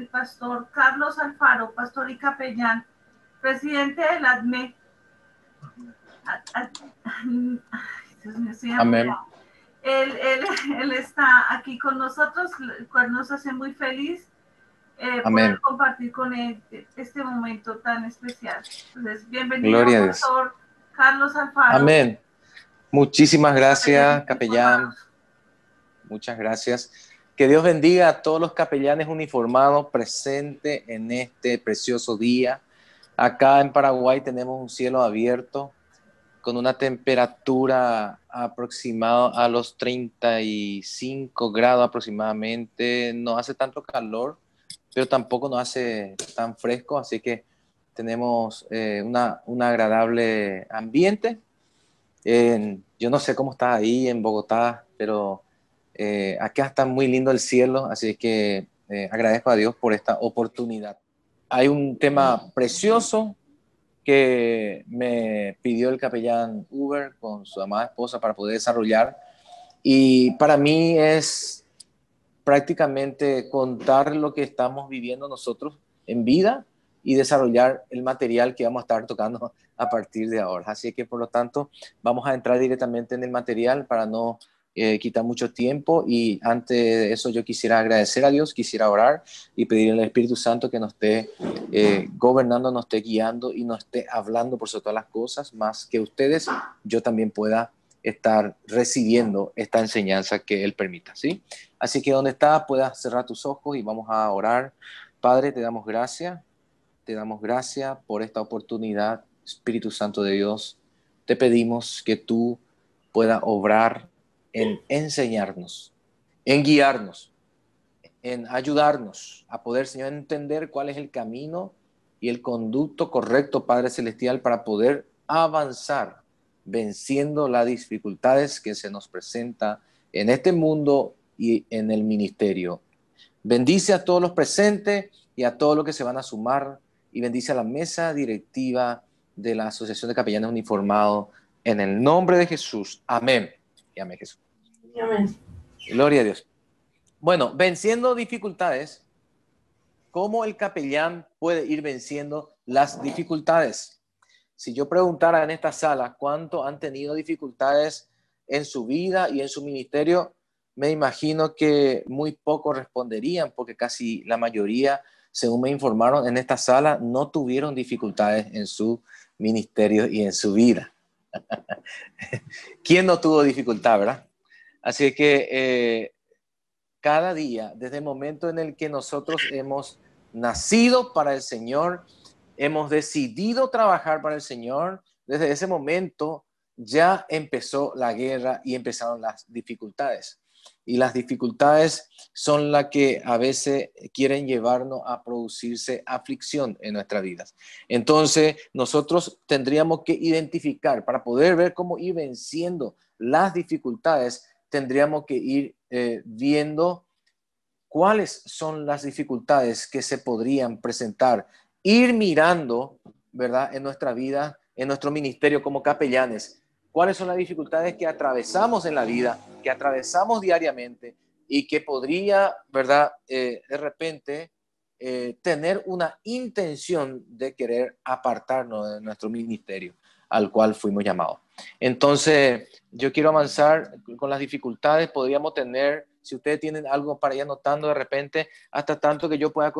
el pastor Carlos Alfaro, pastor y capellán, presidente del ADME. Amén. Él, está aquí con nosotros, lo cual nos hace muy feliz eh, poder compartir con él este momento tan especial. Entonces, bienvenido, pastor Carlos Alfaro. Amén. Muchísimas gracias, capellán. Muchas gracias. Que Dios bendiga a todos los capellanes uniformados presentes en este precioso día. Acá en Paraguay tenemos un cielo abierto con una temperatura aproximada a los 35 grados aproximadamente. No hace tanto calor, pero tampoco no hace tan fresco, así que tenemos eh, un agradable ambiente. yo no sé cómo está ahí en Bogotá, pero eh, acá está muy lindo el cielo, así que eh, agradezco a Dios por esta oportunidad. Hay un tema precioso que me pidió el capellán Uber con su amada esposa para poder desarrollar y para mí es prácticamente contar lo que estamos viviendo nosotros en vida y desarrollar el material que vamos a estar tocando a partir de ahora. Así que, por lo tanto, vamos a entrar directamente en el material para no eh, quita mucho tiempo y antes de eso yo quisiera agradecer a Dios, quisiera orar y pedirle al Espíritu Santo que nos esté eh, gobernando, nos esté guiando y nos esté hablando por sobre todas las cosas, más que ustedes, yo también pueda estar recibiendo esta enseñanza que Él permita, ¿sí? Así que donde estás, puedas cerrar tus ojos y vamos a orar. Padre, te damos gracias, te damos gracias por esta oportunidad, Espíritu Santo de Dios. Te pedimos que tú pueda obrar en enseñarnos, en guiarnos, en ayudarnos a poder, Señor, entender cuál es el camino y el conducto correcto, Padre Celestial, para poder avanzar venciendo las dificultades que se nos presenta en este mundo y en el ministerio. Bendice a todos los presentes y a todos los que se van a sumar y bendice a la mesa directiva de la Asociación de Capellanes Uniformados en el nombre de Jesús. Amén. Jesús. Gloria a Dios. Bueno, venciendo dificultades, ¿cómo el capellán puede ir venciendo las dificultades? Si yo preguntara en esta sala cuánto han tenido dificultades en su vida y en su ministerio, me imagino que muy poco responderían, porque casi la mayoría, según me informaron en esta sala, no tuvieron dificultades en su ministerio y en su vida. ¿Quién no tuvo dificultad, verdad? Así que eh, cada día, desde el momento en el que nosotros hemos nacido para el Señor, hemos decidido trabajar para el Señor, desde ese momento ya empezó la guerra y empezaron las dificultades y las dificultades son las que a veces quieren llevarnos a producirse aflicción en nuestras vidas. Entonces, nosotros tendríamos que identificar, para poder ver cómo ir venciendo las dificultades, tendríamos que ir eh, viendo cuáles son las dificultades que se podrían presentar, ir mirando, ¿verdad?, en nuestra vida, en nuestro ministerio como capellanes, cuáles son las dificultades que atravesamos en la vida, que atravesamos diariamente y que podría, ¿verdad? Eh, de repente eh, tener una intención de querer apartarnos de nuestro ministerio al cual fuimos llamados. Entonces, yo quiero avanzar con las dificultades, podríamos tener, si ustedes tienen algo para ir anotando de repente, hasta tanto que yo pueda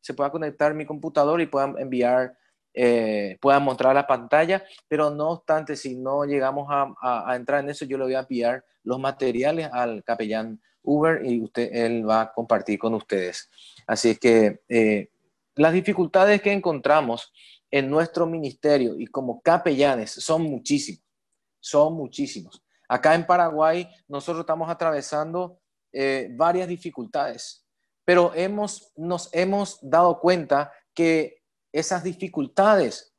se pueda conectar mi computador y puedan enviar eh, puedan mostrar la pantalla, pero no obstante, si no llegamos a, entrar en eso, yo le voy a enviar los materiales al capellán Uber y usted, él va a compartir con ustedes. Así es que eh, las dificultades que encontramos en nuestro ministerio y como capellanes son muchísimas, son muchísimos. Acá en Paraguay nosotros estamos atravesando eh, varias dificultades, pero hemos, nos hemos dado cuenta que esas dificultades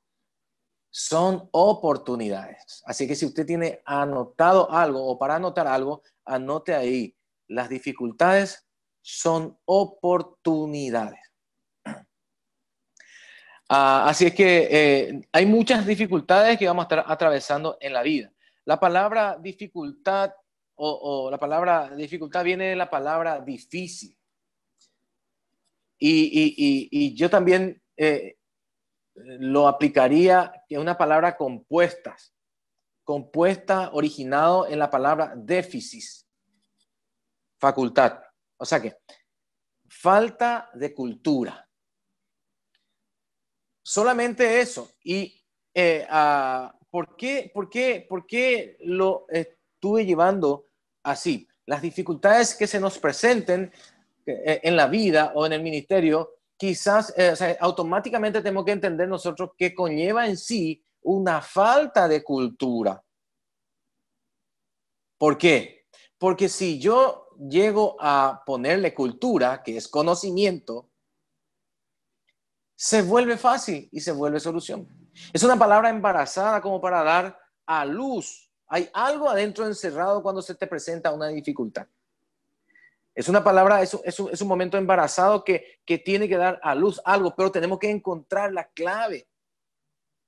son oportunidades. Así que si usted tiene anotado algo o para anotar algo, anote ahí. Las dificultades son oportunidades. Ah, así es que eh, hay muchas dificultades que vamos a estar atravesando en la vida. La palabra dificultad o, la palabra dificultad viene de la palabra difícil. Y, yo también eh, lo aplicaría, en una palabra compuesta, compuesta originado en la palabra déficit, facultad. O sea que, falta de cultura. Solamente eso. ¿Y eh, ah, ¿por, qué, por, qué, por qué lo estuve llevando así? Las dificultades que se nos presenten eh, en la vida o en el ministerio quizás eh, automáticamente tenemos que entender nosotros que conlleva en sí una falta de cultura. ¿Por qué? Porque si yo llego a ponerle cultura, que es conocimiento, se vuelve fácil y se vuelve solución. Es una palabra embarazada como para dar a luz. Hay algo adentro encerrado cuando se te presenta una dificultad. Es una palabra, es, es, un momento embarazado que, que tiene que dar a luz algo, pero tenemos que encontrar la clave,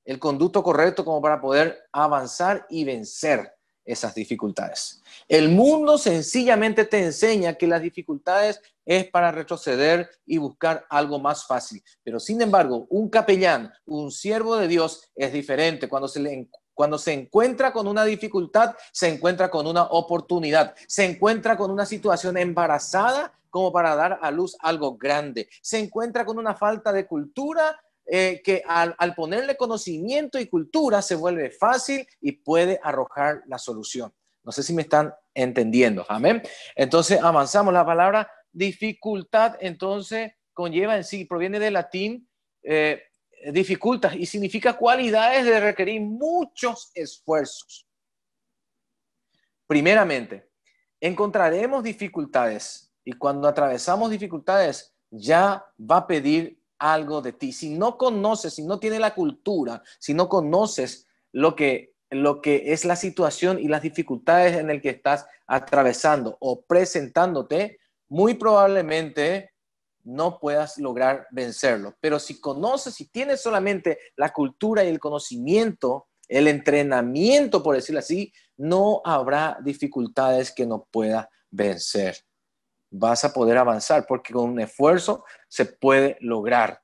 el conducto correcto como para poder avanzar y vencer esas dificultades. El mundo sencillamente te enseña que las dificultades es para retroceder y buscar algo más fácil. Pero sin embargo, un capellán, un siervo de Dios es diferente. Cuando se le cuando se encuentra con una dificultad, se encuentra con una oportunidad, se encuentra con una situación embarazada como para dar a luz algo grande, se encuentra con una falta de cultura eh, que al, ponerle conocimiento y cultura se vuelve fácil y puede arrojar la solución. No sé si me están entendiendo, amén. Entonces avanzamos, la palabra dificultad entonces conlleva en sí, proviene del latín eh, dificultas y significa cualidades de requerir muchos esfuerzos. Primeramente, encontraremos dificultades y cuando atravesamos dificultades ya va a pedir algo de ti. Si no conoces, si no tienes la cultura, si no conoces lo que, lo que es la situación y las dificultades en el que estás atravesando o presentándote, muy probablemente no puedas lograr vencerlo. Pero si conoces, y tienes solamente la cultura y el conocimiento, el entrenamiento, por decirlo así, no habrá dificultades que no pueda vencer. Vas a poder avanzar porque con un esfuerzo se puede lograr.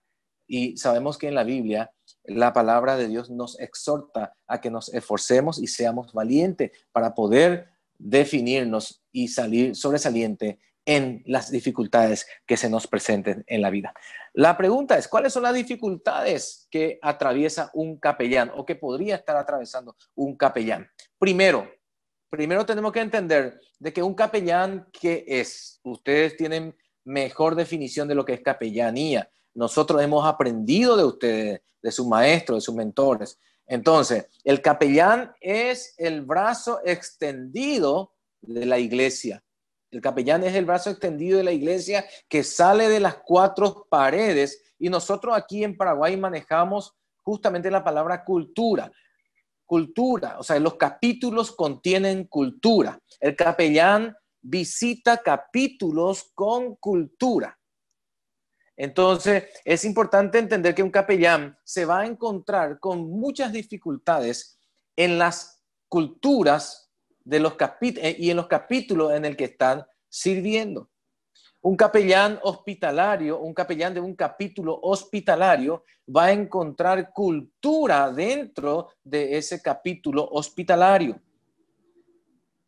Y sabemos que en la Biblia la palabra de Dios nos exhorta a que nos esforcemos y seamos valientes para poder definirnos y salir sobresaliente en las dificultades que se nos presenten en la vida. La pregunta es, ¿cuáles son las dificultades que atraviesa un capellán o que podría estar atravesando un capellán? Primero, primero tenemos que entender de que un capellán, ¿qué es? Ustedes tienen mejor definición de lo que es capellanía. Nosotros hemos aprendido de ustedes, de sus maestros, de sus mentores. Entonces, el capellán es el brazo extendido de la iglesia el capellán es el brazo extendido de la iglesia que sale de las cuatro paredes y nosotros aquí en Paraguay manejamos justamente la palabra cultura. Cultura, o sea, los capítulos contienen cultura. El capellán visita capítulos con cultura. Entonces, es importante entender que un capellán se va a encontrar con muchas dificultades en las culturas de los eh, y en los capítulos en el que están sirviendo. Un capellán hospitalario, un capellán de un capítulo hospitalario va a encontrar cultura dentro de ese capítulo hospitalario.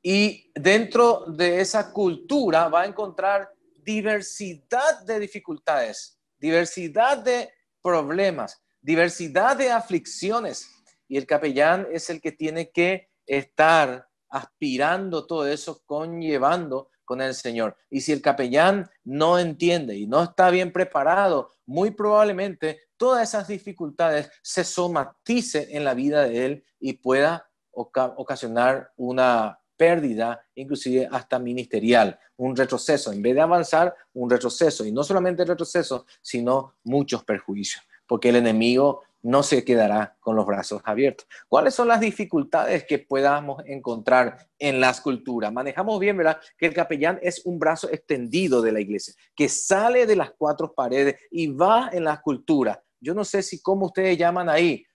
Y dentro de esa cultura va a encontrar diversidad de dificultades, diversidad de problemas, diversidad de aflicciones. Y el capellán es el que tiene que estar aspirando todo eso, conllevando con el Señor. Y si el capellán no entiende y no está bien preparado, muy probablemente todas esas dificultades se somaticen en la vida de él y pueda ocasionar una pérdida, inclusive hasta ministerial, un retroceso. En vez de avanzar, un retroceso. Y no solamente el retroceso, sino muchos perjuicios, porque el enemigo no se quedará con los brazos abiertos. ¿Cuáles son las dificultades que podamos encontrar en las culturas? Manejamos bien, ¿verdad? Que el capellán es un brazo extendido de la iglesia, que sale de las cuatro paredes y va en las culturas. Yo no sé si cómo ustedes llaman ahí,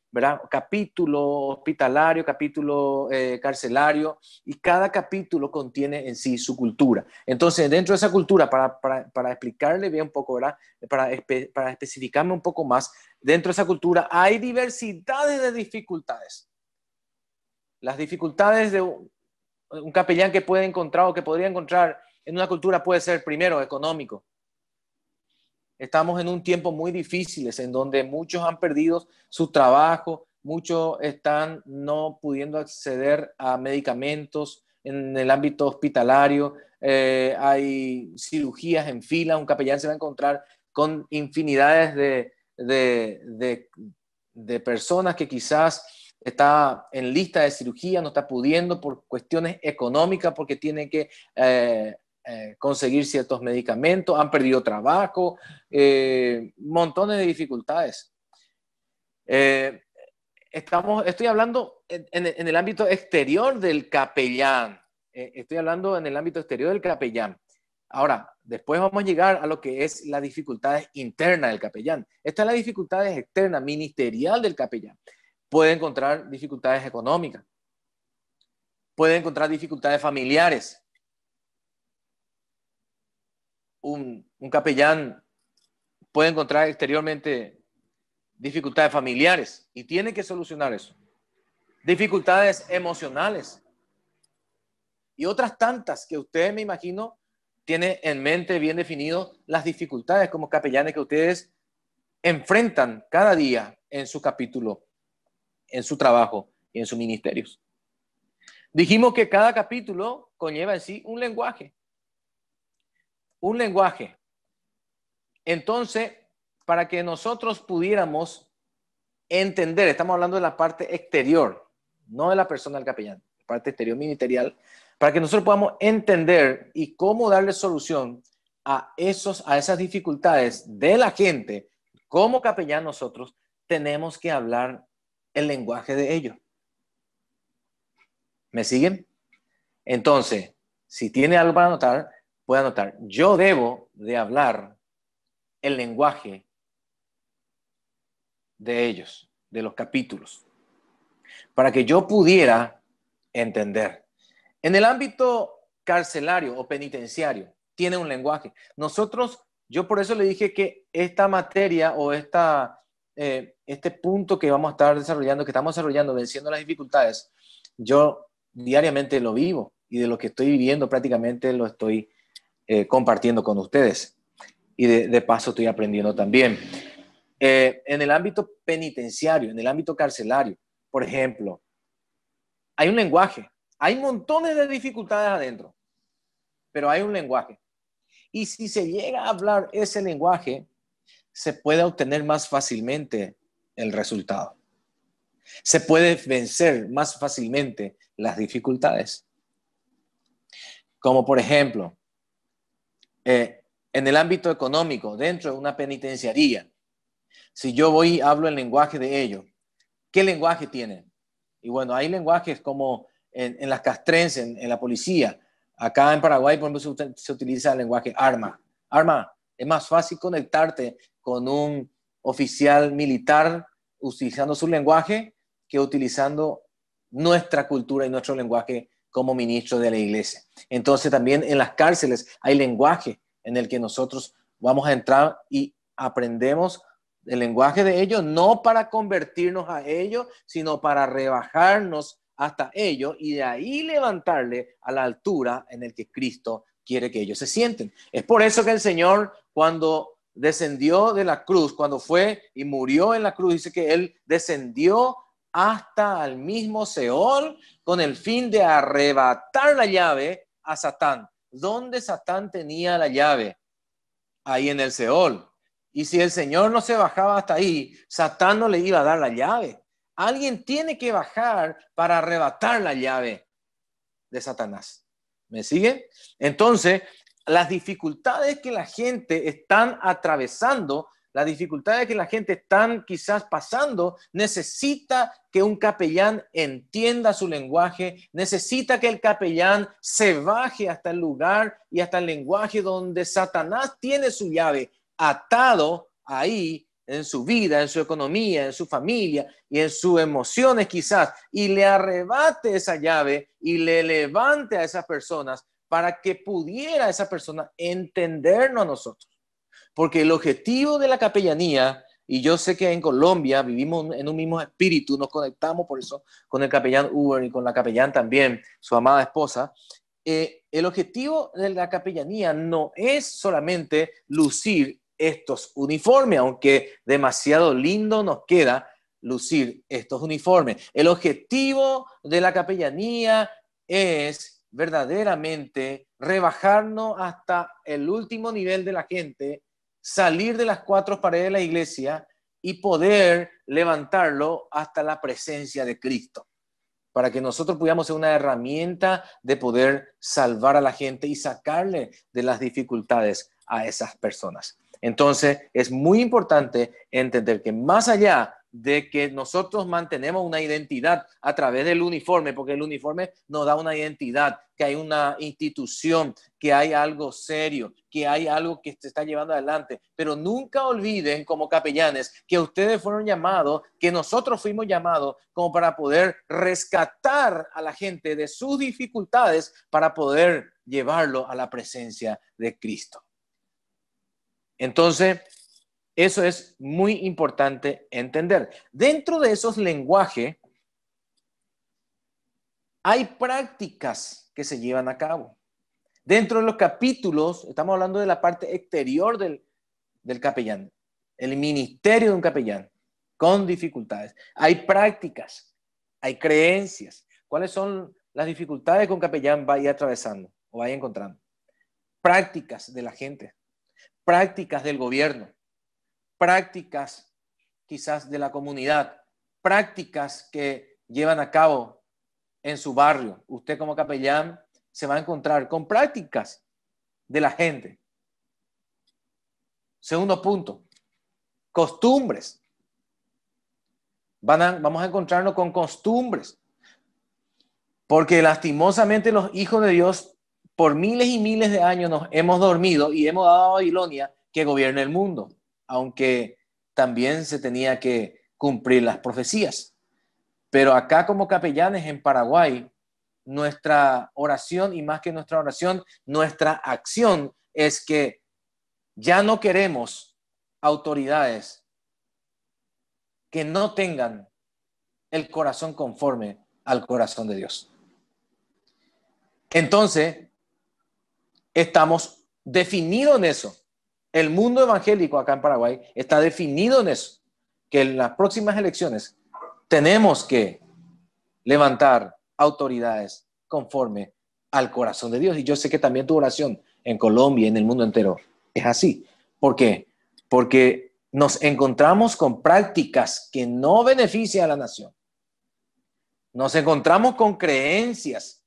Capítulo hospitalario, capítulo eh, carcelario, y cada capítulo contiene en sí su cultura. Entonces, dentro de esa cultura, para, explicarle bien un poco, para especificarme un poco más, dentro de esa cultura hay diversidades de dificultades. Las dificultades de un capellán que puede encontrar o que podría encontrar en una cultura puede ser, primero, económico, Estamos en un tiempo muy difícil, en donde muchos han perdido su trabajo, muchos están no pudiendo acceder a medicamentos en el ámbito hospitalario, eh, hay cirugías en fila, un capellán se va a encontrar con infinidades de, personas que quizás está en lista de cirugía, no está pudiendo por cuestiones económicas, porque tiene que eh, eh, conseguir ciertos medicamentos, han perdido trabajo, eh, montones de dificultades. Eh, estamos, estoy hablando en, el ámbito exterior del capellán. estoy hablando en el ámbito exterior del capellán. Ahora, después vamos a llegar a lo que es las dificultades internas del capellán. Esta es la dificultades externa, ministerial del capellán. Puede encontrar dificultades económicas, puede encontrar dificultades familiares, un, capellán puede encontrar exteriormente dificultades familiares y tiene que solucionar eso. Dificultades emocionales y otras tantas que ustedes, me imagino, tiene en mente bien definido las dificultades como capellanes que ustedes enfrentan cada día en su capítulo, en su trabajo y en sus ministerios. Dijimos que cada capítulo conlleva en sí un lenguaje un lenguaje. Entonces, para que nosotros pudiéramos entender, estamos hablando de la parte exterior, no de la persona del capellán, parte exterior ministerial, para que nosotros podamos entender y cómo darle solución a, esos, a esas dificultades de la gente, como capellán nosotros tenemos que hablar el lenguaje de ellos. ¿Me siguen? Entonces, si tiene algo para anotar, pueda anotar, yo debo de hablar el lenguaje de ellos, de los capítulos, para que yo pudiera entender. En el ámbito carcelario o penitenciario, tiene un lenguaje. Nosotros, yo por eso le dije que esta materia o esta, eh, este punto que vamos a estar desarrollando, que estamos desarrollando, venciendo las dificultades, yo diariamente lo vivo y de lo que estoy viviendo prácticamente lo estoy eh, compartiendo con ustedes. Y de, paso estoy aprendiendo también. Eh, en el ámbito penitenciario, en el ámbito carcelario, por ejemplo, hay un lenguaje, hay montones de dificultades adentro, pero hay un lenguaje. Y si se llega a hablar ese lenguaje, se puede obtener más fácilmente el resultado. Se puede vencer más fácilmente las dificultades. Como por ejemplo, eh, en el ámbito económico, dentro de una penitenciaría, si yo voy y hablo el lenguaje de ellos, ¿qué lenguaje tienen? Y bueno, hay lenguajes como en, las castrenses, en, la policía. Acá en Paraguay, por ejemplo, se utiliza el lenguaje arma. Arma, es más fácil conectarte con un oficial militar utilizando su lenguaje que utilizando nuestra cultura y nuestro lenguaje como ministro de la iglesia. Entonces también en las cárceles hay lenguaje en el que nosotros vamos a entrar y aprendemos el lenguaje de ellos, no para convertirnos a ellos, sino para rebajarnos hasta ellos y de ahí levantarle a la altura en el que Cristo quiere que ellos se sienten. Es por eso que el Señor cuando descendió de la cruz, cuando fue y murió en la cruz, dice que Él descendió hasta al mismo Seol con el fin de arrebatar la llave a Satán. ¿Dónde Satán tenía la llave? Ahí en el Seol. Y si el Señor no se bajaba hasta ahí, Satán no le iba a dar la llave. Alguien tiene que bajar para arrebatar la llave de Satanás. ¿Me siguen? Entonces, las dificultades que la gente están atravesando la dificultades que la gente está quizás pasando, necesita que un capellán entienda su lenguaje, necesita que el capellán se baje hasta el lugar y hasta el lenguaje donde Satanás tiene su llave atado ahí en su vida, en su economía, en su familia y en sus emociones quizás, y le arrebate esa llave y le levante a esas personas para que pudiera esa persona entendernos a nosotros porque el objetivo de la capellanía, y yo sé que en Colombia vivimos en un mismo espíritu, nos conectamos por eso con el capellán Uber y con la capellán también, su amada esposa, eh, el objetivo de la capellanía no es solamente lucir estos uniformes, aunque demasiado lindo nos queda lucir estos uniformes. El objetivo de la capellanía es verdaderamente rebajarnos hasta el último nivel de la gente salir de las cuatro paredes de la iglesia y poder levantarlo hasta la presencia de Cristo, para que nosotros pudiéramos ser una herramienta de poder salvar a la gente y sacarle de las dificultades a esas personas. Entonces, es muy importante entender que más allá de que nosotros mantenemos una identidad a través del uniforme, porque el uniforme nos da una identidad, que hay una institución, que hay algo serio, que hay algo que se está llevando adelante. Pero nunca olviden como capellanes que ustedes fueron llamados, que nosotros fuimos llamados como para poder rescatar a la gente de sus dificultades para poder llevarlo a la presencia de Cristo. Entonces, eso es muy importante entender. Dentro de esos lenguajes hay prácticas que se llevan a cabo. Dentro de los capítulos, estamos hablando de la parte exterior del, capellán, el ministerio de un capellán, con dificultades. Hay prácticas, hay creencias. ¿Cuáles son las dificultades que un capellán vaya atravesando o vaya encontrando? Prácticas de la gente, prácticas del gobierno, prácticas quizás de la comunidad, prácticas que llevan a cabo en su barrio. Usted como capellán se va a encontrar con prácticas de la gente. Segundo punto, costumbres. Van vamos a encontrarnos con costumbres. Porque lastimosamente los hijos de Dios por miles y miles de años nos hemos dormido y hemos dado a Babilonia que gobierne el mundo aunque también se tenía que cumplir las profecías. Pero acá como capellanes en Paraguay, nuestra oración y más que nuestra oración, nuestra acción es que ya no queremos autoridades que no tengan el corazón conforme al corazón de Dios. Entonces, estamos definidos en eso. El mundo evangélico acá en Paraguay está definido en eso, que en las próximas elecciones tenemos que levantar autoridades conforme al corazón de Dios. Y yo sé que también tu oración en Colombia y en el mundo entero es así. ¿Por qué? Porque nos encontramos con prácticas que no benefician a la nación. Nos encontramos con creencias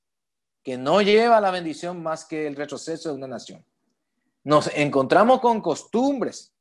que no lleva a la bendición más que el retroceso de una nación nos encontramos con costumbres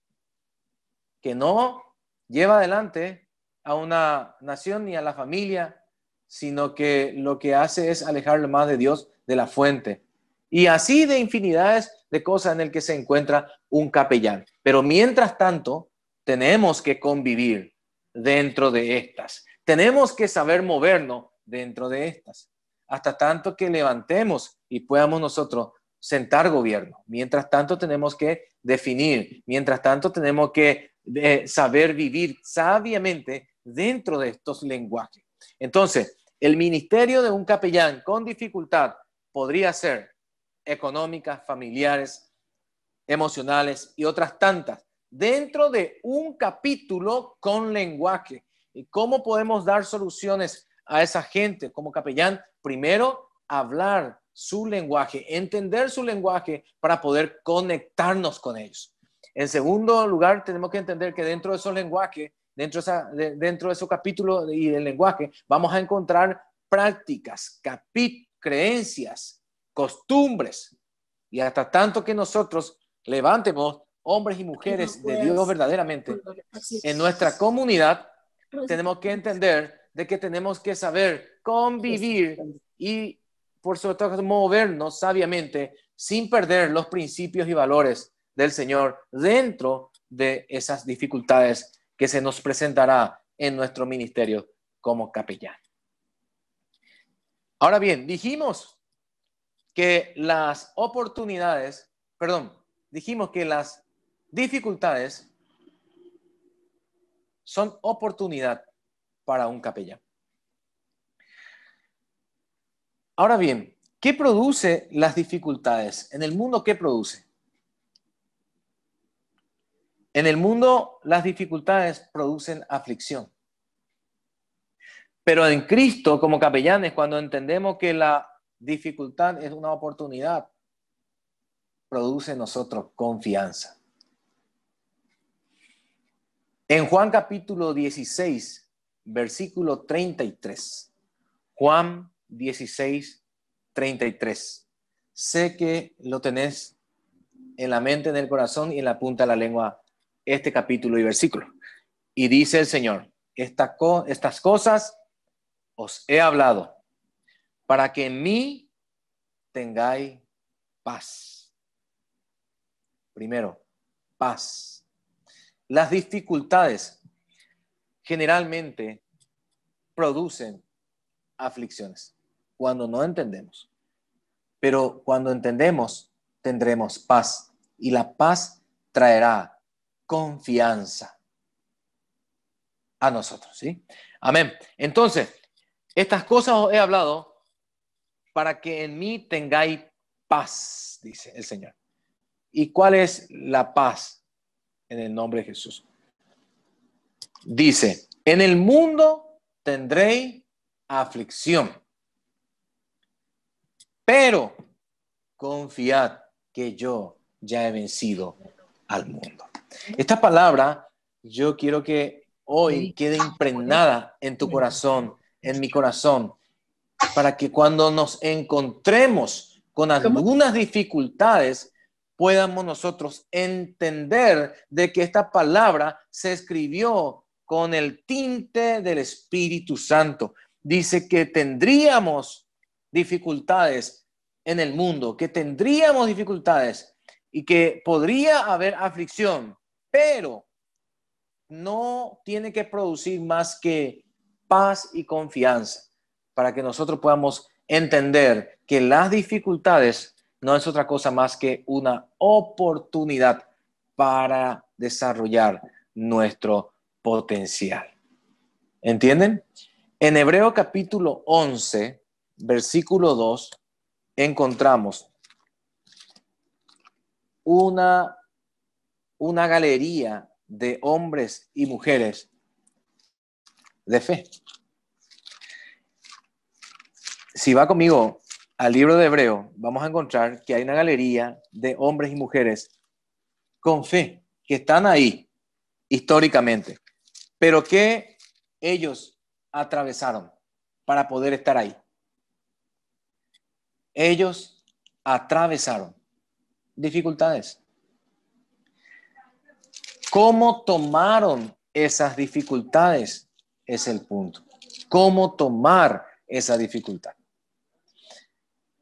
que no lleva adelante a una nación ni a la familia, sino que lo que hace es alejarlo más de Dios, de la fuente. Y así de infinidades de cosas en el que se encuentra un capellán. Pero mientras tanto, tenemos que convivir dentro de estas. Tenemos que saber movernos dentro de estas. Hasta tanto que levantemos y podamos nosotros sentar gobierno. Mientras tanto tenemos que definir, mientras tanto tenemos que eh, saber vivir sabiamente dentro de estos lenguajes. Entonces, el ministerio de un capellán con dificultad podría ser económicas, familiares, emocionales y otras tantas, dentro de un capítulo con lenguaje. ¿Y cómo podemos dar soluciones a esa gente como capellán? Primero, hablar su lenguaje, entender su lenguaje para poder conectarnos con ellos. En segundo lugar, tenemos que entender que dentro de su lenguaje, dentro de, esa, capítulo dentro de y del lenguaje, vamos a encontrar prácticas, creencias, costumbres. Y hasta tanto que nosotros levantemos hombres y mujeres de Dios verdaderamente en nuestra comunidad, tenemos que entender de que tenemos que saber convivir y por sobre todo, movernos sabiamente sin perder los principios y valores del Señor dentro de esas dificultades que se nos presentará en nuestro ministerio como capellán. Ahora bien, dijimos que las oportunidades, perdón, dijimos que las dificultades son oportunidad para un capellán. Ahora bien, ¿qué produce las dificultades? En el mundo, ¿qué produce? En el mundo, las dificultades producen aflicción. Pero en Cristo, como capellanes, cuando entendemos que la dificultad es una oportunidad, produce en nosotros confianza. En Juan capítulo 16, versículo 33, Juan 16.33 Sé que lo tenés en la mente, en el corazón y en la punta de la lengua este capítulo y versículo. Y dice el Señor, estas cosas os he hablado para que en mí tengáis paz. Primero, paz. Las dificultades generalmente producen aflicciones cuando no entendemos. Pero cuando entendemos, tendremos paz y la paz traerá confianza a nosotros, ¿sí? Amén. Entonces, estas cosas os he hablado para que en mí tengáis paz, dice el Señor. ¿Y cuál es la paz en el nombre de Jesús? Dice, en el mundo tendréis aflicción pero confiad que yo ya he vencido al mundo. Esta palabra yo quiero que hoy quede impregnada en tu corazón, en mi corazón, para que cuando nos encontremos con algunas dificultades, podamos nosotros entender de que esta palabra se escribió con el tinte del Espíritu Santo. Dice que tendríamos dificultades en el mundo, que tendríamos dificultades y que podría haber aflicción, pero no tiene que producir más que paz y confianza para que nosotros podamos entender que las dificultades no es otra cosa más que una oportunidad para desarrollar nuestro potencial. ¿Entienden? En Hebreo capítulo 11, versículo 2, encontramos una, una galería de hombres y mujeres de fe. Si va conmigo al libro de Hebreo, vamos a encontrar que hay una galería de hombres y mujeres con fe, que están ahí históricamente, pero que ellos atravesaron para poder estar ahí. Ellos atravesaron dificultades. ¿Cómo tomaron esas dificultades? Es el punto. ¿Cómo tomar esa dificultad?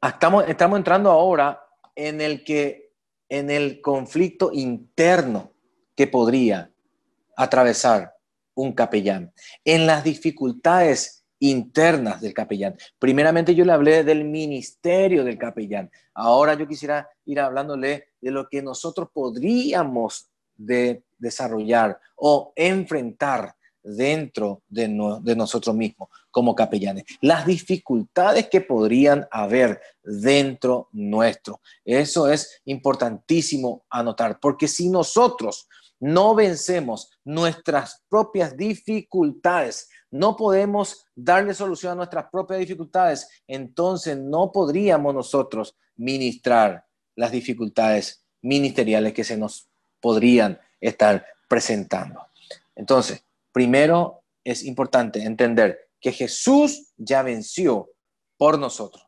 Estamos, entrando ahora en el que en el conflicto interno que podría atravesar un capellán, en las dificultades internas del capellán. Primeramente yo le hablé del ministerio del capellán. Ahora yo quisiera ir hablándole de lo que nosotros podríamos de desarrollar o enfrentar dentro de, de nosotros mismos como capellanes, las dificultades que podrían haber dentro nuestro. Eso es importantísimo anotar, porque si nosotros no vencemos nuestras propias dificultades, no podemos darle solución a nuestras propias dificultades, entonces no podríamos nosotros ministrar las dificultades ministeriales que se nos podrían estar presentando. Entonces, primero es importante entender que Jesús ya venció por nosotros.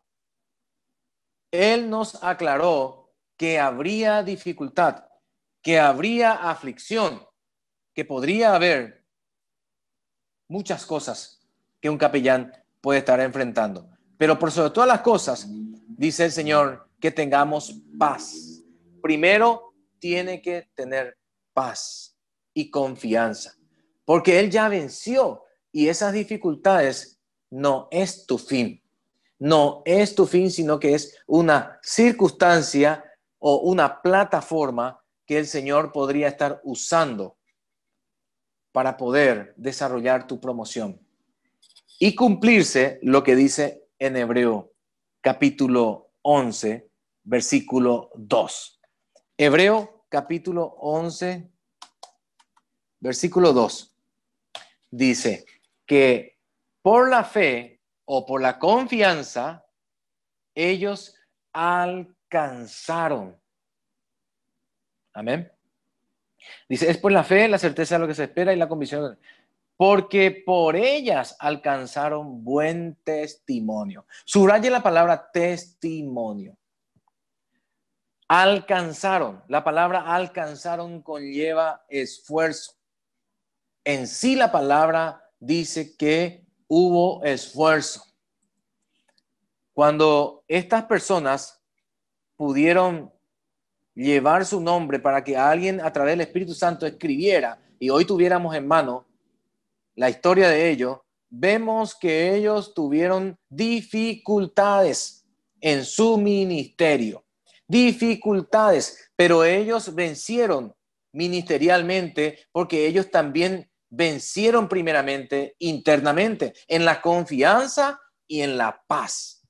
Él nos aclaró que habría dificultad que habría aflicción, que podría haber muchas cosas que un capellán puede estar enfrentando. Pero por sobre todas las cosas, dice el Señor, que tengamos paz. Primero tiene que tener paz y confianza, porque Él ya venció y esas dificultades no es tu fin. No es tu fin, sino que es una circunstancia o una plataforma que el Señor podría estar usando para poder desarrollar tu promoción y cumplirse lo que dice en Hebreo capítulo 11, versículo 2. Hebreo capítulo 11, versículo 2. Dice que por la fe o por la confianza, ellos alcanzaron Amén. Dice, es por la fe, la certeza de lo que se espera y la convicción. Porque por ellas alcanzaron buen testimonio. Subraye la palabra testimonio. Alcanzaron. La palabra alcanzaron conlleva esfuerzo. En sí la palabra dice que hubo esfuerzo. Cuando estas personas pudieron llevar su nombre para que alguien a través del Espíritu Santo escribiera y hoy tuviéramos en mano la historia de ellos, vemos que ellos tuvieron dificultades en su ministerio, dificultades, pero ellos vencieron ministerialmente porque ellos también vencieron primeramente internamente en la confianza y en la paz,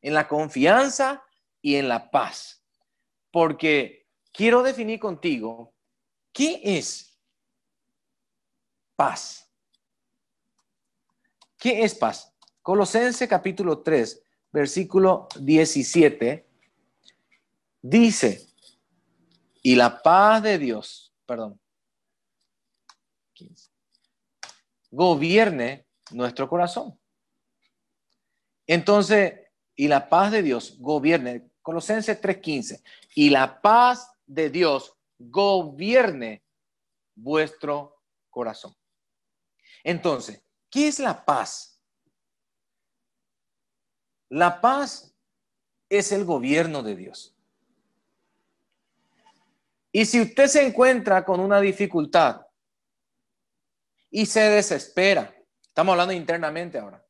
en la confianza y en la paz porque quiero definir contigo qué es paz. ¿Qué es paz? Colosense capítulo 3, versículo 17, dice, y la paz de Dios, perdón, 15, gobierne nuestro corazón. Entonces, y la paz de Dios gobierne, Colosenses 3:15, y la paz de Dios gobierne vuestro corazón. Entonces, ¿qué es la paz? La paz es el gobierno de Dios. Y si usted se encuentra con una dificultad y se desespera, estamos hablando internamente ahora,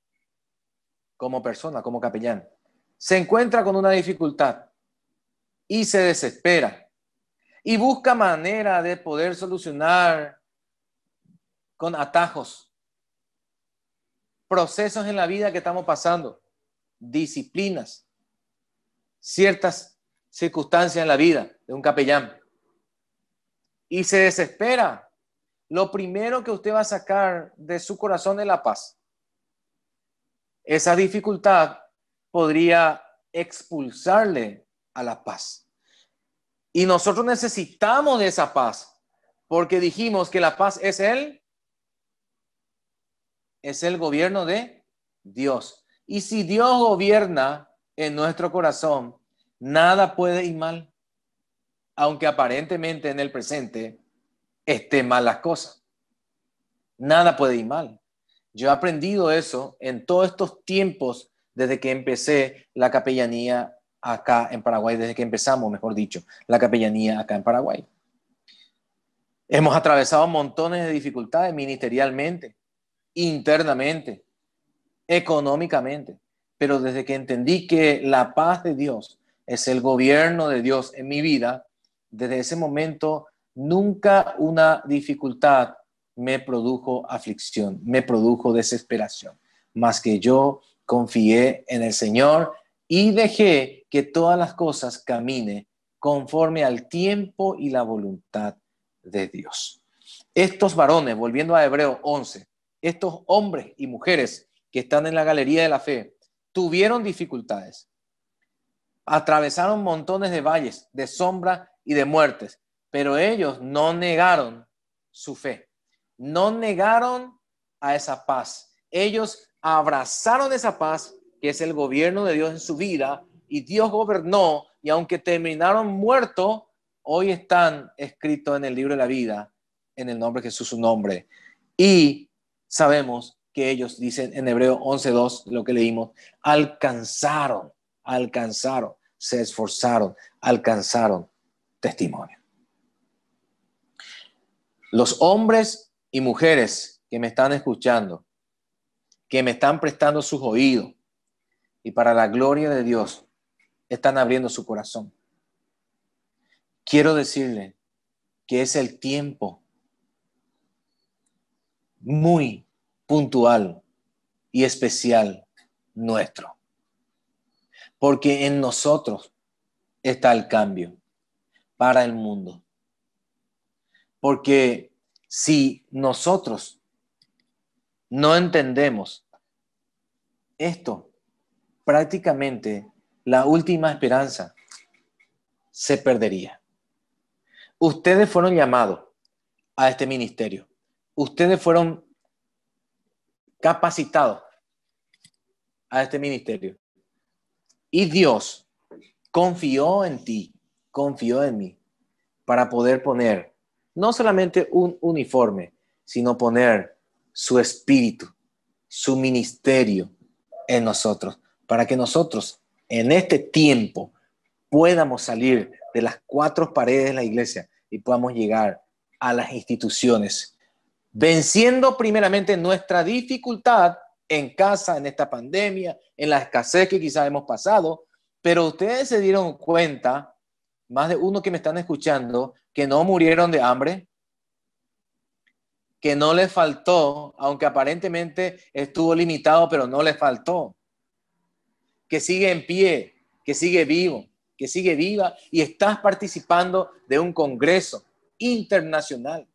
como persona, como capellán, se encuentra con una dificultad y se desespera y busca manera de poder solucionar con atajos procesos en la vida que estamos pasando, disciplinas, ciertas circunstancias en la vida de un capellán. Y se desespera. Lo primero que usted va a sacar de su corazón es la paz. Esa dificultad podría expulsarle a la paz. Y nosotros necesitamos de esa paz, porque dijimos que la paz es el, es el gobierno de Dios. Y si Dios gobierna en nuestro corazón, nada puede ir mal, aunque aparentemente en el presente esté mal las cosas. Nada puede ir mal. Yo he aprendido eso en todos estos tiempos desde que empecé la capellanía acá en Paraguay desde que empezamos, mejor dicho, la capellanía acá en Paraguay. Hemos atravesado montones de dificultades ministerialmente, internamente, económicamente, pero desde que entendí que la paz de Dios es el gobierno de Dios en mi vida, desde ese momento nunca una dificultad me produjo aflicción, me produjo desesperación, más que yo confié en el Señor y dejé que todas las cosas camine conforme al tiempo y la voluntad de Dios. Estos varones, volviendo a Hebreo 11, estos hombres y mujeres que están en la galería de la fe, tuvieron dificultades, atravesaron montones de valles, de sombra y de muertes, pero ellos no negaron su fe, no negaron a esa paz. Ellos abrazaron esa paz que es el gobierno de Dios en su vida, y Dios gobernó, y aunque terminaron muertos, hoy están escritos en el libro de la vida, en el nombre de Jesús, su nombre. Y sabemos que ellos, dicen en Hebreo 11.2, lo que leímos, alcanzaron, alcanzaron, se esforzaron, alcanzaron testimonio. Los hombres y mujeres que me están escuchando, que me están prestando sus oídos, y para la gloria de Dios están abriendo su corazón. Quiero decirle que es el tiempo muy puntual y especial nuestro. Porque en nosotros está el cambio para el mundo. Porque si nosotros no entendemos esto, prácticamente la última esperanza se perdería. Ustedes fueron llamados a este ministerio. Ustedes fueron capacitados a este ministerio. Y Dios confió en ti, confió en mí, para poder poner no solamente un uniforme, sino poner su espíritu, su ministerio en nosotros para que nosotros en este tiempo podamos salir de las cuatro paredes de la iglesia y podamos llegar a las instituciones, venciendo primeramente nuestra dificultad en casa, en esta pandemia, en la escasez que quizás hemos pasado, pero ustedes se dieron cuenta, más de uno que me están escuchando, que no murieron de hambre, que no les faltó, aunque aparentemente estuvo limitado, pero no les faltó que sigue en pie, que sigue vivo, que sigue viva y estás participando de un Congreso internacional.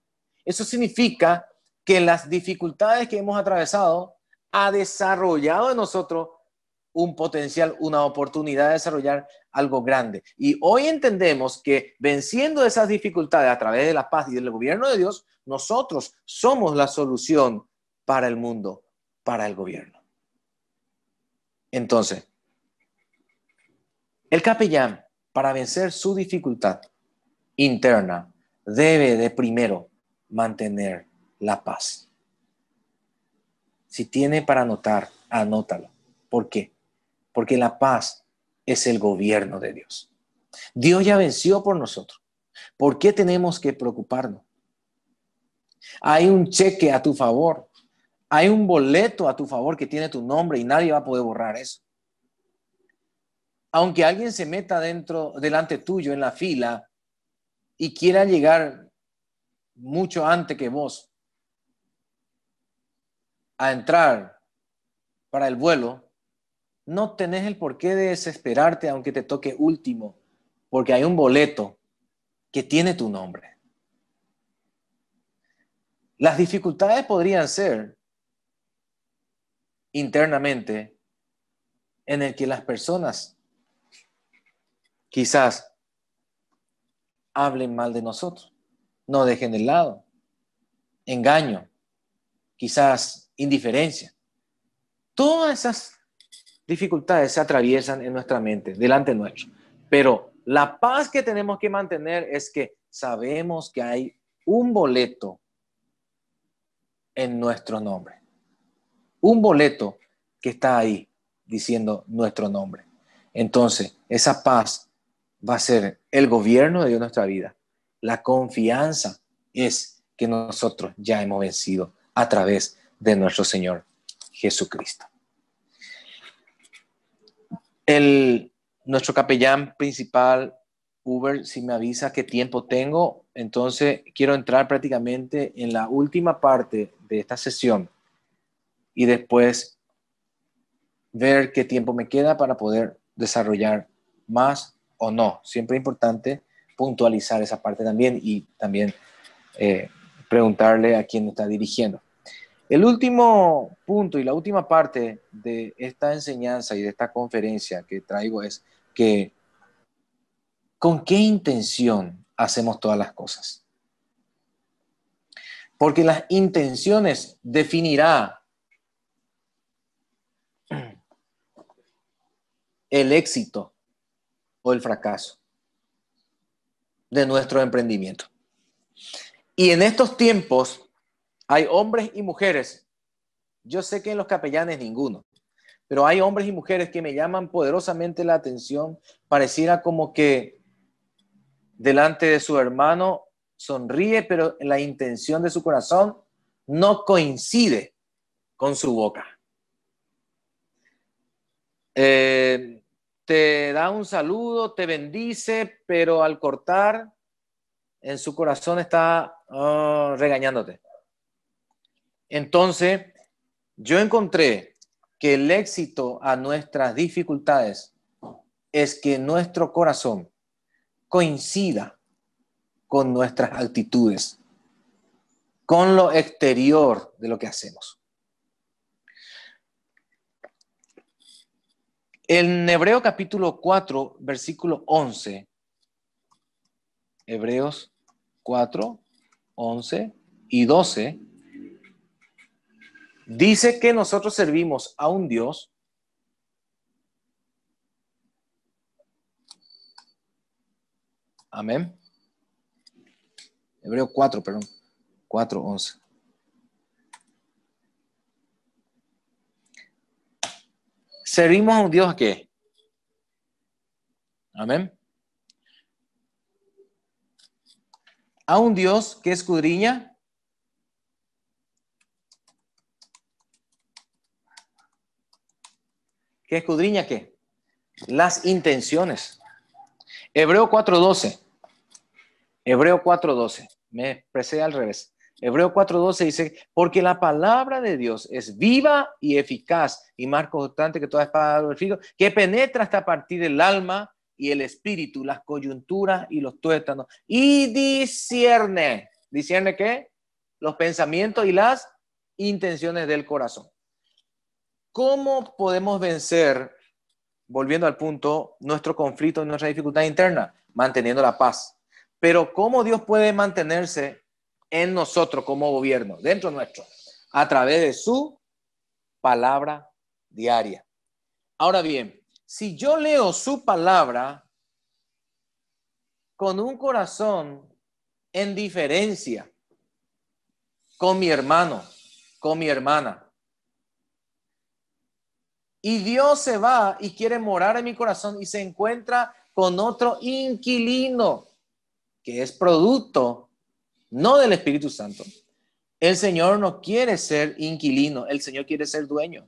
Eso significa que las dificultades que hemos atravesado ha desarrollado en nosotros un potencial, una oportunidad de desarrollar algo grande. Y hoy entendemos que venciendo esas dificultades a través de la paz y del gobierno de Dios, nosotros somos la solución para el mundo, para el gobierno. Entonces, el capellán, para vencer su dificultad interna, debe de primero mantener la paz. Si tiene para anotar, anótalo. ¿Por qué? Porque la paz es el gobierno de Dios. Dios ya venció por nosotros. ¿Por qué tenemos que preocuparnos? Hay un cheque a tu favor. Hay un boleto a tu favor que tiene tu nombre y nadie va a poder borrar eso aunque alguien se meta dentro, delante tuyo en la fila y quiera llegar mucho antes que vos a entrar para el vuelo, no tenés el porqué de desesperarte aunque te toque último, porque hay un boleto que tiene tu nombre. Las dificultades podrían ser internamente en el que las personas Quizás hablen mal de nosotros, no dejen de lado, engaño, quizás indiferencia. Todas esas dificultades se atraviesan en nuestra mente, delante nuestro. Pero la paz que tenemos que mantener es que sabemos que hay un boleto en nuestro nombre. Un boleto que está ahí diciendo nuestro nombre. Entonces, esa paz va a ser el gobierno de Dios en nuestra vida. La confianza es que nosotros ya hemos vencido a través de nuestro Señor Jesucristo. El, nuestro capellán principal, Uber, si me avisa qué tiempo tengo, entonces quiero entrar prácticamente en la última parte de esta sesión y después ver qué tiempo me queda para poder desarrollar más o no. Siempre es importante puntualizar esa parte también y también eh, preguntarle a quién está dirigiendo. El último punto y la última parte de esta enseñanza y de esta conferencia que traigo es que con qué intención hacemos todas las cosas. Porque las intenciones definirá el éxito o el fracaso de nuestro emprendimiento. Y en estos tiempos hay hombres y mujeres, yo sé que en los capellanes ninguno, pero hay hombres y mujeres que me llaman poderosamente la atención, pareciera como que delante de su hermano sonríe, pero la intención de su corazón no coincide con su boca. Eh, te da un saludo, te bendice, pero al cortar, en su corazón está ah, regañándote. Entonces, yo encontré que el éxito a nuestras dificultades es que nuestro corazón coincida con nuestras actitudes, con lo exterior de lo que hacemos. En Hebreo capítulo 4, versículo 11. Hebreos 4, 11 y 12. Dice que nosotros servimos a un Dios Amén. Hebreo 4, perdón. 4, 11. Servimos a un Dios que. Amén. A un Dios que escudriña ¿Qué escudriña qué? Las intenciones. Hebreo 4.12. Hebreo 4.12. Me expresé al revés. Hebreo 4.12 dice, porque la palabra de Dios es viva y eficaz, y más constante que toda espada del frío, que penetra hasta partir del alma y el espíritu, las coyunturas y los tuétanos, y discierne, discierne qué? Los pensamientos y las intenciones del corazón. ¿Cómo podemos vencer, volviendo al punto, nuestro conflicto y nuestra dificultad interna? Manteniendo la paz. Pero ¿cómo Dios puede mantenerse en nosotros como gobierno, dentro nuestro, a través de su palabra diaria. Ahora bien, si yo leo su palabra con un corazón en diferencia con mi hermano, con mi hermana, y Dios se va y quiere morar en mi corazón y se encuentra con otro inquilino que es producto no del Espíritu Santo, el Señor no quiere ser inquilino, el Señor quiere ser dueño.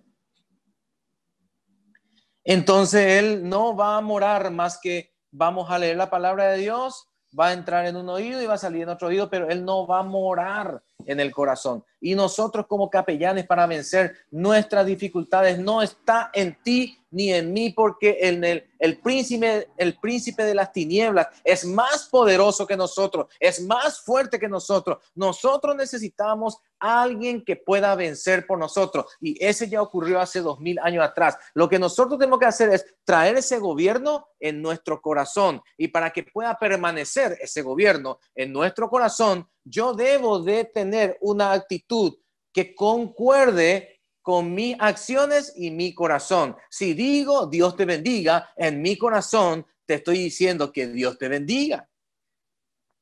Entonces Él no va a morar más que vamos a leer la palabra de Dios, va a entrar en un oído y va a salir en otro oído, pero Él no va a morar en el corazón. Y nosotros como capellanes para vencer nuestras dificultades no está en ti ni en mí, porque en el, el, príncipe, el príncipe de las tinieblas es más poderoso que nosotros, es más fuerte que nosotros. Nosotros necesitamos alguien que pueda vencer por nosotros. Y ese ya ocurrió hace dos mil años atrás. Lo que nosotros tenemos que hacer es traer ese gobierno en nuestro corazón. Y para que pueda permanecer ese gobierno en nuestro corazón, yo debo de tener una actitud que concuerde con mis acciones y mi corazón. Si digo Dios te bendiga, en mi corazón te estoy diciendo que Dios te bendiga.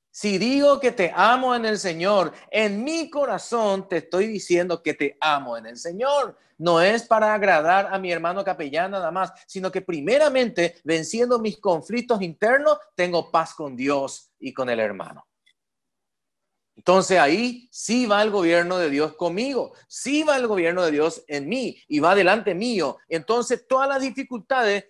Si digo que te amo en el Señor, en mi corazón te estoy diciendo que te amo en el Señor. No es para agradar a mi hermano capellán nada más, sino que primeramente, venciendo mis conflictos internos, tengo paz con Dios y con el hermano. Entonces ahí sí va el gobierno de Dios conmigo, sí va el gobierno de Dios en mí y va delante mío. Entonces todas las dificultades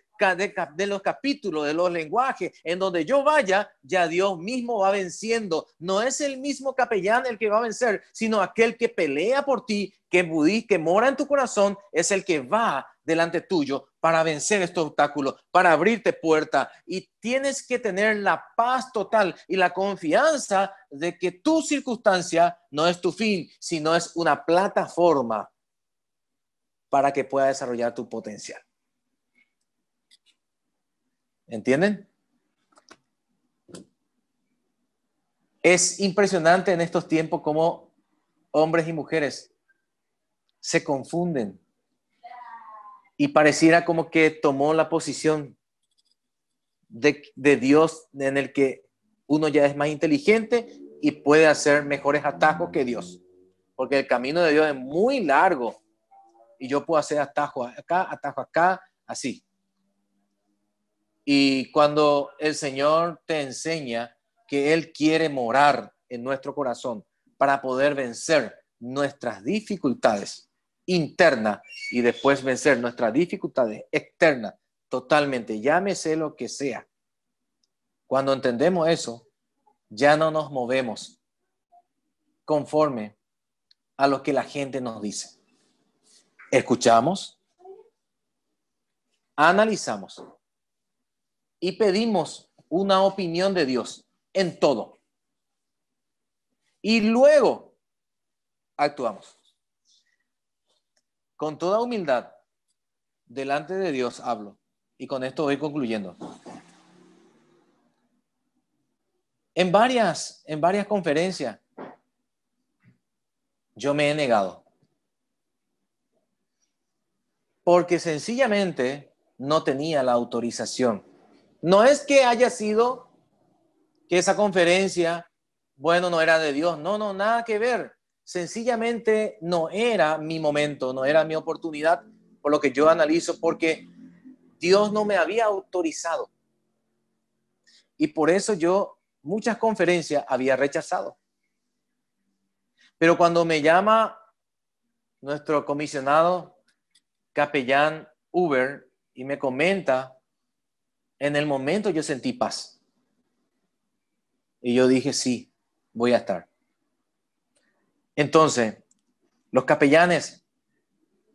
de, los capítulos, de los lenguajes, en donde yo vaya, ya Dios mismo va venciendo. No es el mismo capellán el que va a vencer, sino aquel que pelea por ti, que budí, que mora en tu corazón, es el que va delante tuyo para vencer este obstáculo, para abrirte puerta. Y tienes que tener la paz total y la confianza de que tu circunstancia no es tu fin, sino es una plataforma para que pueda desarrollar tu potencial. ¿Entienden? Es impresionante en estos tiempos cómo hombres y mujeres se confunden y pareciera como que tomó la posición de, Dios en el que uno ya es más inteligente y puede hacer mejores atajos que Dios. Porque el camino de Dios es muy largo y yo puedo hacer atajos acá, atajo acá, así. Y cuando el Señor te enseña que Él quiere morar en nuestro corazón para poder vencer nuestras dificultades, interna y después vencer nuestras dificultades externas totalmente, llámese lo que sea. Cuando entendemos eso, ya no nos movemos conforme a lo que la gente nos dice. Escuchamos, analizamos y pedimos una opinión de Dios en todo. Y luego actuamos con toda humildad, delante de Dios hablo. Y con esto voy concluyendo. En varias, en varias conferencias, yo me he negado. Porque sencillamente no tenía la autorización. No es que haya sido que esa conferencia, bueno, no era de Dios. No, no, nada que ver sencillamente no era mi momento, no era mi oportunidad, por lo que yo analizo, porque Dios no me había autorizado. Y por eso yo muchas conferencias había rechazado. Pero cuando me llama nuestro comisionado capellán Uber y me comenta, en el momento yo sentí paz. Y yo dije, sí, voy a estar. Entonces, los capellanes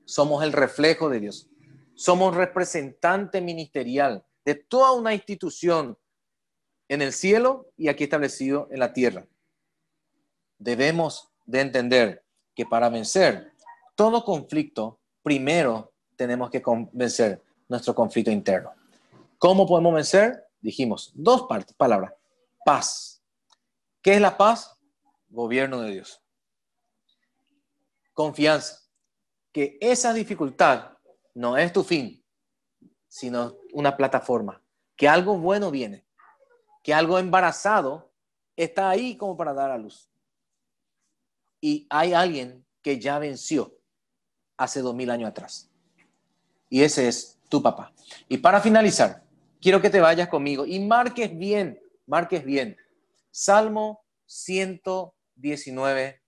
somos el reflejo de Dios. Somos representante ministerial de toda una institución en el cielo y aquí establecido en la tierra. Debemos de entender que para vencer todo conflicto, primero tenemos que vencer nuestro conflicto interno. ¿Cómo podemos vencer? Dijimos dos partes, palabras. Paz. ¿Qué es la paz? Gobierno de Dios. Confianza. Que esa dificultad no es tu fin, sino una plataforma. Que algo bueno viene. Que algo embarazado está ahí como para dar a luz. Y hay alguien que ya venció hace dos mil años atrás. Y ese es tu papá. Y para finalizar, quiero que te vayas conmigo y marques bien, marques bien. Salmo 119,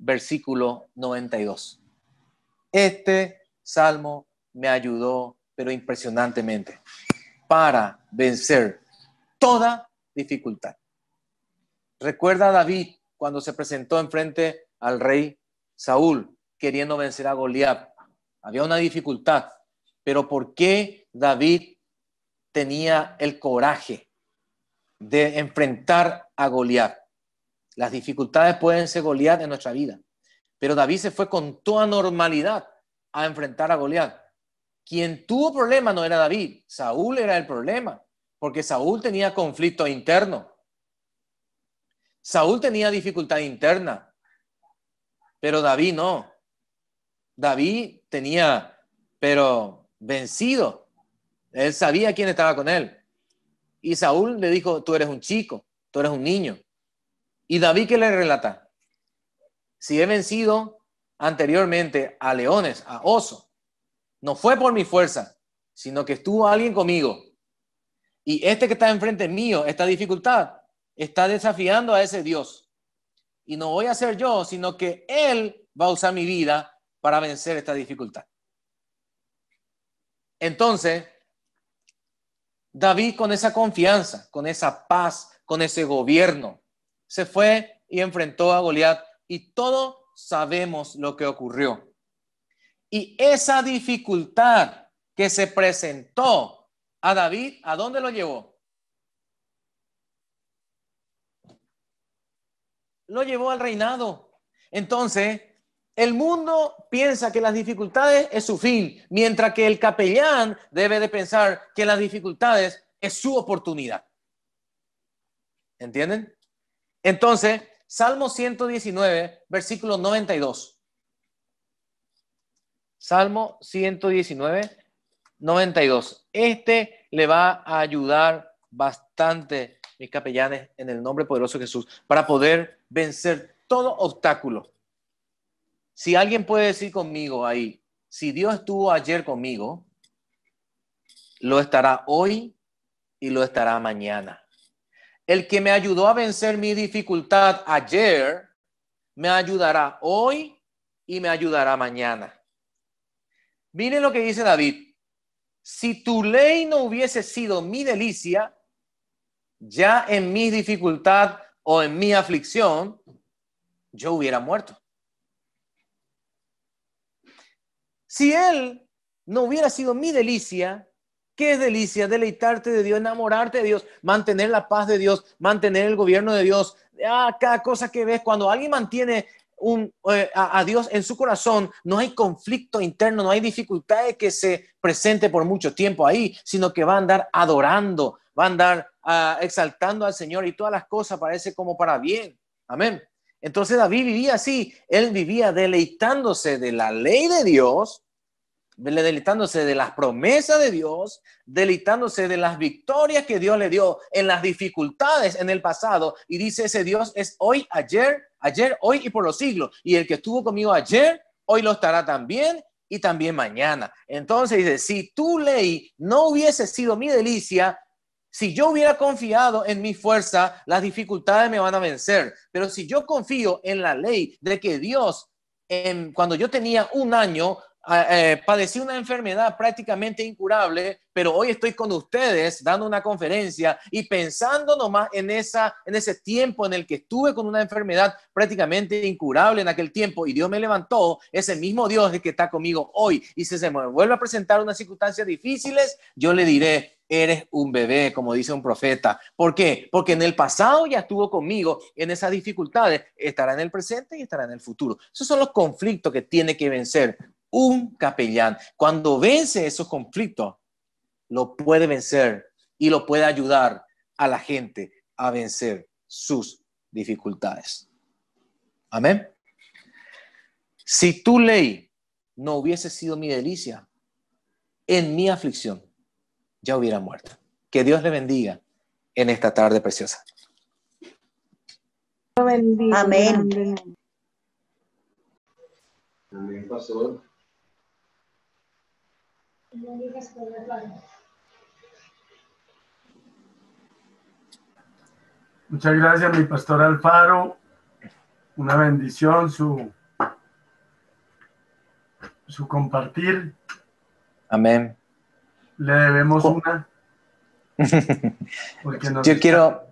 versículo 92. Este salmo me ayudó, pero impresionantemente, para vencer toda dificultad. Recuerda David cuando se presentó enfrente al rey Saúl queriendo vencer a Goliat. Había una dificultad, pero ¿por qué David tenía el coraje de enfrentar a Goliat? Las dificultades pueden ser Goliat en nuestra vida. Pero David se fue con toda normalidad a enfrentar a Goliat. Quien tuvo problema no era David, Saúl era el problema, porque Saúl tenía conflicto interno. Saúl tenía dificultad interna, pero David no. David tenía, pero vencido. Él sabía quién estaba con él. Y Saúl le dijo, tú eres un chico, tú eres un niño. ¿Y David que le relata? Si he vencido anteriormente a leones, a oso, no fue por mi fuerza, sino que estuvo alguien conmigo. Y este que está enfrente mío, esta dificultad, está desafiando a ese Dios. Y no voy a ser yo, sino que Él va a usar mi vida para vencer esta dificultad. Entonces, David con esa confianza, con esa paz, con ese gobierno, se fue y enfrentó a Goliat y todos sabemos lo que ocurrió. Y esa dificultad que se presentó a David, ¿a dónde lo llevó? Lo llevó al reinado. Entonces, el mundo piensa que las dificultades es su fin, mientras que el capellán debe de pensar que las dificultades es su oportunidad. ¿Entienden? Entonces, Salmo 119, versículo 92. Salmo 119, 92. Este le va a ayudar bastante, mis capellanes, en el nombre poderoso de Jesús, para poder vencer todo obstáculo. Si alguien puede decir conmigo ahí, si Dios estuvo ayer conmigo, lo estará hoy y lo estará mañana. El que me ayudó a vencer mi dificultad ayer, me ayudará hoy y me ayudará mañana. Miren lo que dice David. Si tu ley no hubiese sido mi delicia, ya en mi dificultad o en mi aflicción, yo hubiera muerto. Si él no hubiera sido mi delicia, ¿Qué delicia? Deleitarte de Dios, enamorarte de Dios, mantener la paz de Dios, mantener el gobierno de Dios. Ah, cada cosa que ves, cuando alguien mantiene un, eh, a, Dios en su corazón, no hay conflicto interno, no hay dificultades que se presente por mucho tiempo ahí, sino que va a andar adorando, va a andar ah, exaltando al Señor y todas las cosas parece como para bien. Amén. Entonces David vivía así, él vivía deleitándose de la ley de Dios deleitándose de las promesas de Dios, deleitándose de las victorias que Dios le dio en las dificultades en el pasado. Y dice, ese Dios es hoy, ayer, ayer, hoy y por los siglos. Y el que estuvo conmigo ayer, hoy lo estará también y también mañana. Entonces dice, si tu ley no hubiese sido mi delicia, si yo hubiera confiado en mi fuerza, las dificultades me van a vencer. Pero si yo confío en la ley de que Dios, en, cuando yo tenía un año, Ah, eh, padecí una enfermedad prácticamente incurable, pero hoy estoy con ustedes dando una conferencia y pensando nomás en, esa, en ese tiempo en el que estuve con una enfermedad prácticamente incurable en aquel tiempo y Dios me levantó, ese mismo Dios que está conmigo hoy y si se me vuelve a presentar unas circunstancias difíciles, yo le diré, eres un bebé, como dice un profeta. ¿Por qué? Porque en el pasado ya estuvo conmigo en esas dificultades, estará en el presente y estará en el futuro. Esos son los conflictos que tiene que vencer un capellán, cuando vence esos conflictos, lo puede vencer y lo puede ayudar a la gente a vencer sus dificultades. Amén. Si tu ley no hubiese sido mi delicia, en mi aflicción ya hubiera muerto. Que Dios le bendiga en esta tarde preciosa. Amén. Amén. Muchas gracias, mi pastor Alfaro. Una bendición su, su compartir. Amén. Le debemos una. Yo quiero,